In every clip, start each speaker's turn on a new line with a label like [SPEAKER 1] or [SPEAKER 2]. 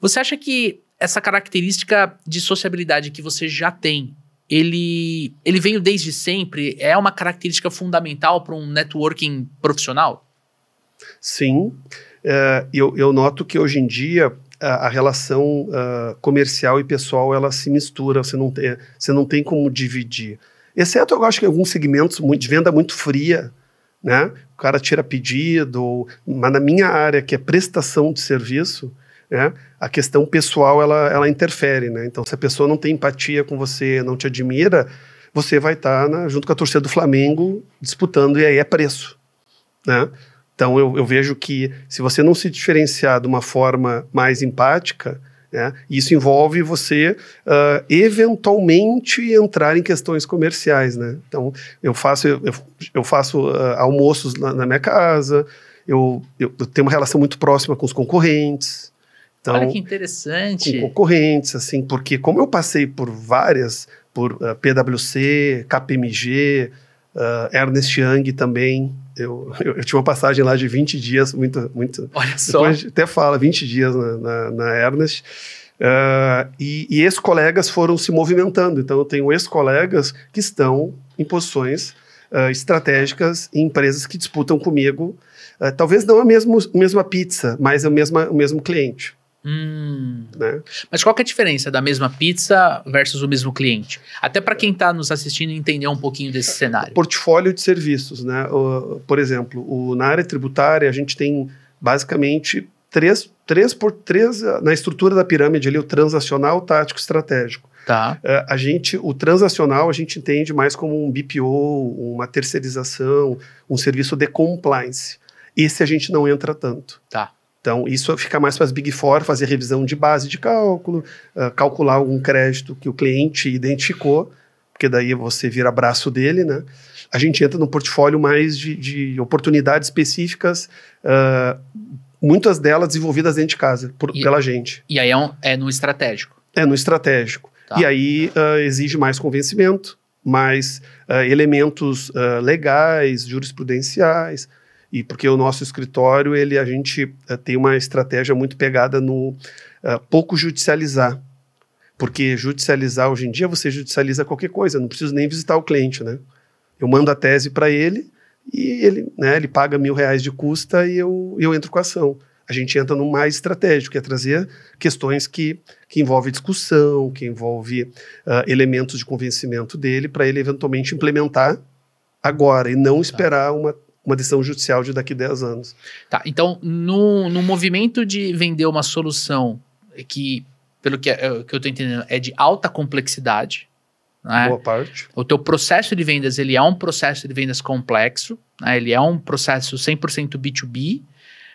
[SPEAKER 1] Você acha que essa característica de sociabilidade que você já tem, ele, ele veio desde sempre? É uma característica fundamental para um networking profissional?
[SPEAKER 2] Sim. Uh, eu, eu noto que hoje em dia a, a relação uh, comercial e pessoal ela se mistura, você não, tem, você não tem como dividir. Exceto, eu acho que em alguns segmentos muito, de venda muito fria, né? o cara tira pedido, ou, mas na minha área, que é prestação de serviço, né? a questão pessoal ela, ela interfere, né? Então, se a pessoa não tem empatia com você, não te admira, você vai estar tá, né, junto com a torcida do Flamengo disputando e aí é preço, né? Então, eu, eu vejo que se você não se diferenciar de uma forma mais empática, né, isso envolve você uh, eventualmente entrar em questões comerciais, né? Então, eu faço, eu, eu faço uh, almoços na, na minha casa, eu, eu, eu, tenho uma relação muito próxima com os concorrentes, então, Olha que
[SPEAKER 1] interessante. Com
[SPEAKER 2] concorrentes, assim, porque como eu passei por várias, por uh, ah, PwC, KPMG, uh, ah, Ernest Young também, eu, eu, eu, uma passagem lá de 20 dias, muito, muito. Olha só. até fala, 20 dias na, na, na Ernest. Uh, e, e ex-colegas foram se movimentando. Então, eu tenho ex-colegas que estão em posições uh, estratégicas em empresas que disputam comigo. Uh, talvez não a mesmo, mesma pizza, mas o mesmo o mesmo cliente.
[SPEAKER 1] Hum. Né? Mas qual que é a diferença da mesma pizza versus o mesmo cliente? Até para quem está nos assistindo entender um pouquinho desse cenário.
[SPEAKER 2] Portfólio de serviços, né? O, por exemplo, o, na área tributária a gente tem basicamente três, três por três na estrutura da pirâmide ali o transacional, o tático, estratégico. Tá. Uh, a gente, o transacional a gente entende mais como um BPO, uma terceirização, um serviço de compliance. Esse a gente não entra tanto. Tá. Então, isso fica mais para as Big Four fazer revisão de base de cálculo, uh, calcular algum crédito que o cliente identificou, porque daí você vira braço dele, né? A gente entra num portfólio mais de, de oportunidades específicas, uh, muitas delas desenvolvidas dentro de casa, por, e, pela gente.
[SPEAKER 1] E aí é, um, é, no estratégico?
[SPEAKER 2] É no estratégico. Tá. E aí uh, exige mais convencimento, mais elementos legais, jurisprudenciais, e porque o nosso escritório ele a gente eh, tem uma estratégia muito pegada no eh, pouco judicializar porque judicializar hoje em dia você judicializa qualquer coisa não preciso nem visitar o cliente né eu mando a tese para ele e ele né ele paga mil reais de custa e eu eu entro com a ação a gente entra no mais estratégico que é trazer questões que que envolve discussão que envolve uh, elementos de convencimento dele para ele eventualmente implementar agora e não tá. esperar uma uma decisão judicial
[SPEAKER 1] de daqui 10 anos. Tá, então, no, no movimento de vender uma solução que, pelo que, é, é, que eu estou entendendo, é de alta complexidade, né? Boa parte. O teu processo de vendas, ele é um processo de vendas complexo, né? ele é um processo 100% B2B,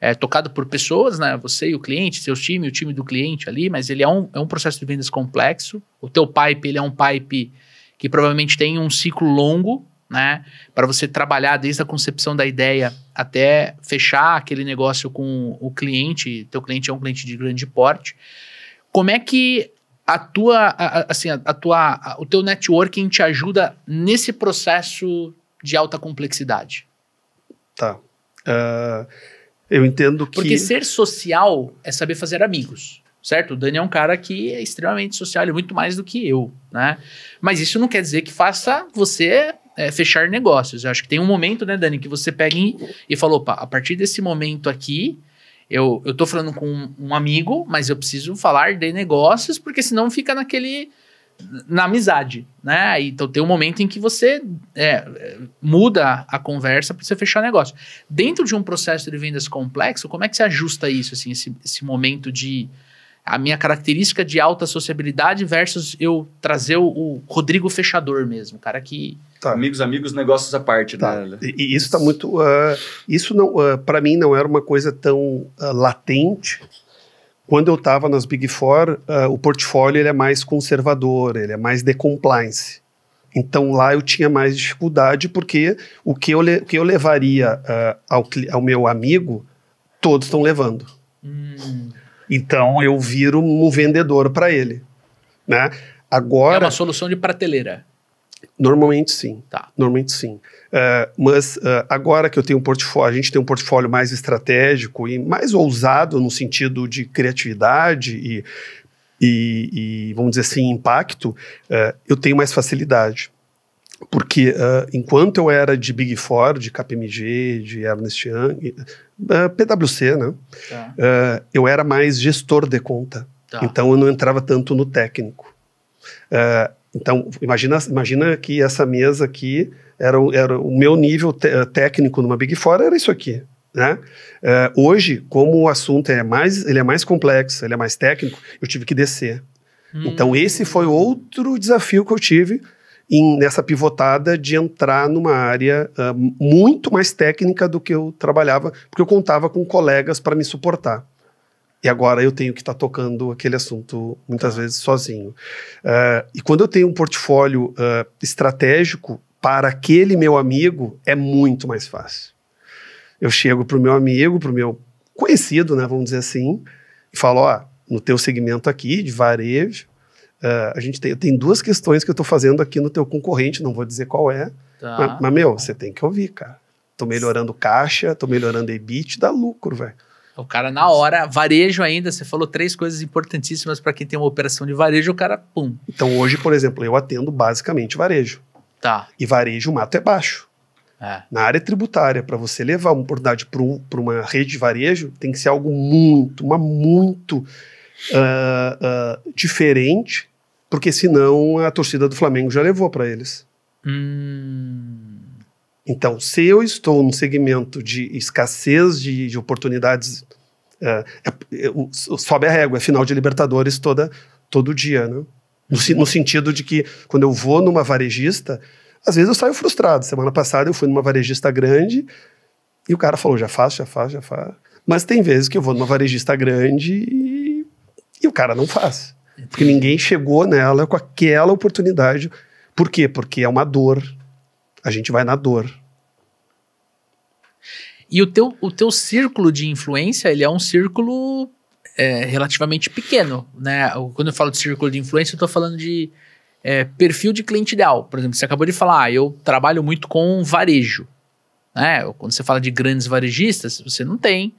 [SPEAKER 1] é, tocado por pessoas, né? Você e o cliente, seu time, o time do cliente ali, mas ele é um, é um processo de vendas complexo. O teu pipe, ele é um pipe que provavelmente tem um ciclo longo, né? Para você trabalhar desde a concepção da ideia até fechar aquele negócio com o cliente, teu cliente é um cliente de grande porte. Como é que a tua, assim, a, a tua, a, o teu networking te ajuda nesse processo de alta complexidade?
[SPEAKER 2] Tá. Uh, eu entendo que. Porque ser
[SPEAKER 1] social é saber fazer amigos certo? O Dani é um cara que é extremamente social, ele é muito mais do que eu, né? Mas isso não quer dizer que faça você é, fechar negócios. Eu acho que tem um momento, né, Dani, que você pega e, e falou, opa, a partir desse momento aqui, eu, eu tô falando com um, um amigo, mas eu preciso falar de negócios, porque senão fica naquele na amizade, né? Então tem um momento em que você é, muda a conversa para você fechar negócio. Dentro de um processo de vendas complexo, como é que você ajusta isso, assim, esse, esse momento de a minha característica de alta sociabilidade versus eu trazer o, o Rodrigo Fechador mesmo, cara que
[SPEAKER 2] tá. amigos, amigos, negócios à parte, tá. né? E, isso está muito, uh, isso não, uh, ah, para mim não era uma coisa tão uh, latente. Quando eu estava nas Big Four, o portfólio ele é mais conservador, ele é mais de compliance. Então lá eu tinha mais dificuldade porque o que eu, o que eu levaria ao, ao meu amigo todos estão levando. Hum. Então eu viro um vendedor para ele, né? Agora
[SPEAKER 1] é uma solução de prateleira.
[SPEAKER 2] Normalmente sim, tá. Normalmente sim. Uh, mas uh, agora que eu tenho um portfólio, a gente tem um portfólio mais estratégico e mais ousado no sentido de criatividade e, e, e vamos dizer assim impacto, uh, eu tenho mais facilidade porque uh, enquanto eu era de Big Four, de KPMG, de Ernest Young, uh, ah, PwC, né? Tá. Uh, eu era mais gestor de conta. Tá. Então eu não entrava tanto no técnico. então imagina, imagina que essa mesa aqui era, era o meu nível técnico numa Big Four era isso aqui. Né? hoje, como o assunto é mais, ele é mais complexo, ele é mais técnico, eu tive que descer. Hum. Então esse foi outro desafio que eu tive em, nessa pivotada de entrar numa área uh, muito mais técnica do que eu trabalhava, porque eu contava com colegas para me suportar. E agora eu tenho que estar tá tocando aquele assunto muitas tá. vezes sozinho. Uh, e quando eu tenho um portfólio uh, estratégico para aquele meu amigo, é muito mais fácil. Eu chego para o meu amigo, para o meu conhecido, né, vamos dizer assim, e falo: ó, no teu segmento aqui de varejo, Uh, a gente tem, tem duas questões que eu estou fazendo aqui no teu concorrente, não vou dizer qual é. Tá. Mas, mas, meu, você tem que ouvir, cara. Tô melhorando caixa, tô melhorando EBIT, dá lucro, velho.
[SPEAKER 1] O cara na hora, varejo ainda, você falou três coisas importantíssimas para quem tem uma operação de varejo, o cara pum.
[SPEAKER 2] Então hoje, por exemplo, eu atendo basicamente varejo. Tá. E varejo o mato é baixo. É. Na área tributária, para você levar uma oportunidade para um, uma rede de varejo, tem que ser algo muito, uma muito uh, uh, diferente, porque senão a torcida do Flamengo já levou para eles. Hum. Então, se eu estou num segmento de escassez de, de oportunidades, ah, é, é, sobe a régua, é final de Libertadores toda, todo dia, né? No, uhum. no, sentido de que quando eu vou numa varejista, às vezes eu saio frustrado. Semana passada eu fui numa varejista grande e o cara falou, já faço, já faço, já faço. Mas tem vezes que eu vou numa varejista grande e e o cara não faz. Porque ninguém chegou nela com aquela oportunidade. Por quê? Porque é uma dor. A gente vai na dor.
[SPEAKER 1] E o teu, o teu círculo de influência, ele é um círculo é, relativamente pequeno, né? Quando eu falo de círculo de influência, eu estou falando de é, perfil de cliente ideal. Por exemplo, você acabou de falar, ah, eu trabalho muito com varejo. Né? Quando você fala de grandes varejistas, você não tem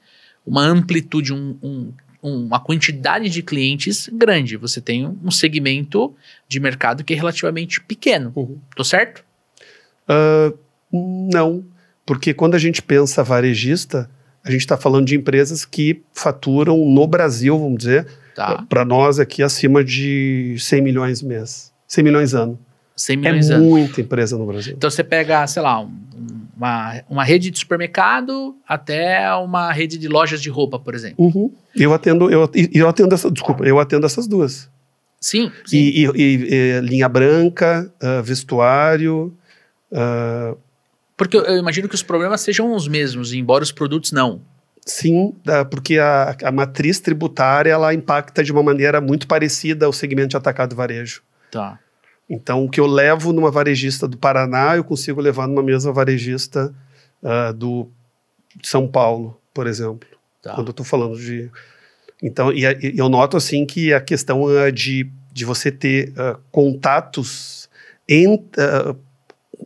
[SPEAKER 1] uma amplitude, um, um uma quantidade de clientes grande. Você tem um segmento de mercado que é relativamente pequeno. Uhum. Tô certo?
[SPEAKER 2] Uh, não, porque quando a gente pensa varejista, a gente está falando de empresas que faturam no Brasil, vamos dizer, tá. para nós aqui acima de 100 milhões mês, 100 milhões ano. 100 é milhões é anos. muita empresa no Brasil.
[SPEAKER 1] Então você pega, sei lá, uma, uma rede de supermercado até uma rede de lojas de roupa, por exemplo.
[SPEAKER 2] Uhum. Eu atendo, eu, eu atendo essa, desculpa, eu atendo essas duas. Sim. sim. E, e, e, e, linha branca, uh, vestuário. Uh,
[SPEAKER 1] porque eu, imagino que os problemas sejam os mesmos, embora os produtos não.
[SPEAKER 2] Sim, porque a, a, matriz tributária ela impacta de uma maneira muito parecida ao segmento de atacado varejo. Tá. Então, o que eu levo numa varejista do Paraná, eu consigo levar numa mesma varejista uh, do São Paulo, por exemplo. Tá. Quando eu estou falando de. Então, e, e, eu noto assim que a questão uh, de, de você ter uh, contatos em,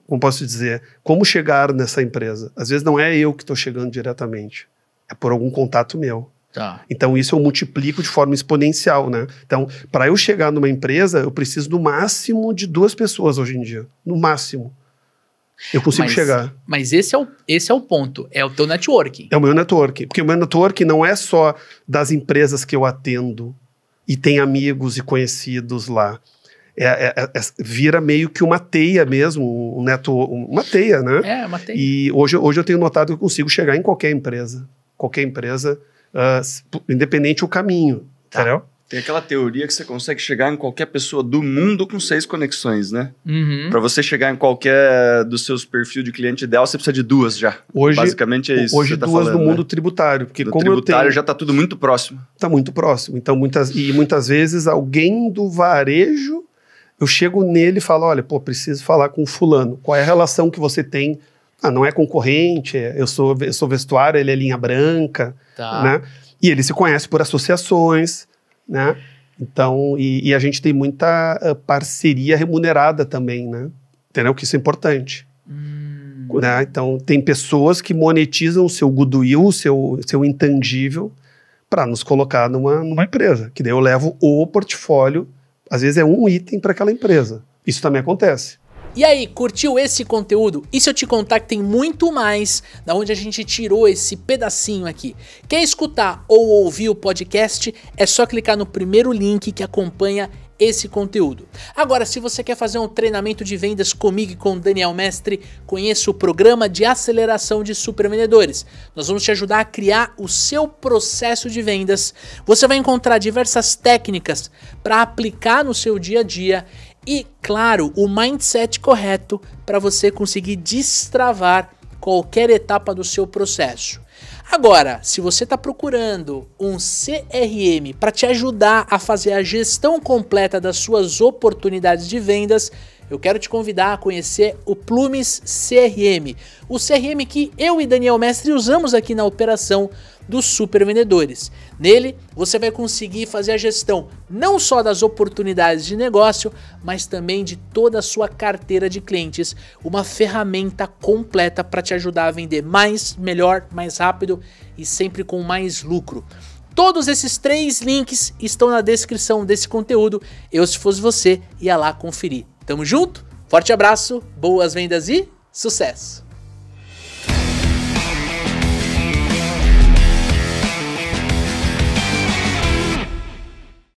[SPEAKER 2] como posso dizer, como chegar nessa empresa. Às vezes não é eu que estou chegando diretamente, é por algum contato meu. Tá. Então, isso eu multiplico de forma exponencial, né? Então, para eu chegar numa empresa, eu preciso no máximo de duas pessoas hoje em dia.
[SPEAKER 1] No máximo.
[SPEAKER 2] Eu consigo mas, chegar.
[SPEAKER 1] Mas esse é, o, esse é o ponto. É o teu networking.
[SPEAKER 2] É o meu networking. Porque o meu networking não é só das empresas que eu atendo e tem amigos e conhecidos lá. É, é, é, é vira meio que uma teia mesmo, um neto, uma teia, né? É, uma teia. E hoje, hoje eu tenho notado que eu consigo chegar em qualquer empresa. Qualquer empresa uh, independente o caminho, tá. entendeu? Tem aquela teoria que você consegue chegar em qualquer pessoa do mundo com seis conexões, né? Uhum. Para você chegar em qualquer dos seus perfis de cliente ideal, você precisa de duas já. Hoje, Basicamente é isso. Hoje, tá duas falando, no né? mundo tributário. Porque do como tributário tenho, já está tudo muito próximo. Está muito próximo. Então, muitas, e muitas vezes alguém do varejo, eu chego nele e falo: olha, pô, preciso falar com fulano. Qual é a relação que você tem ah, não é concorrente, é, eu sou, eu sou vestuário, ele é linha branca, tá. né? E ele se conhece por associações, né? Então, e, e a gente tem muita uh, parceria remunerada também, né? Entendeu? Que isso é importante. Hum. Né? Então, tem pessoas que monetizam o seu goodwill, o seu, seu intangível, para nos colocar numa, numa empresa. Que daí eu levo o portfólio, às vezes é um item para aquela empresa. Isso também acontece.
[SPEAKER 1] E aí, curtiu esse conteúdo? E se eu te contar que tem muito mais da onde a gente tirou esse pedacinho aqui? Quer escutar ou ouvir o podcast? É só clicar no primeiro link que acompanha esse conteúdo. Agora, se você quer fazer um treinamento de vendas comigo e com Daniel Mestre, conheça o programa de aceleração de supervendedores. Nós vamos te ajudar a criar o seu processo de vendas. Você vai encontrar diversas técnicas para aplicar no seu dia a dia e, claro, o mindset correto para você conseguir destravar qualquer etapa do seu processo. Agora, se você está procurando um CRM para te ajudar a fazer a gestão completa das suas oportunidades de vendas, eu quero te convidar a conhecer o Plumes CRM, o CRM que eu e Daniel Mestre usamos aqui na operação dos super vendedores. Nele, você vai conseguir fazer a gestão não só das oportunidades de negócio, mas também de toda a sua carteira de clientes, uma ferramenta completa para te ajudar a vender mais, melhor, mais rápido e sempre com mais lucro. Todos esses três links estão na descrição desse conteúdo. Eu, se fosse você, ia lá conferir. Tamo junto, forte abraço, boas vendas e sucesso!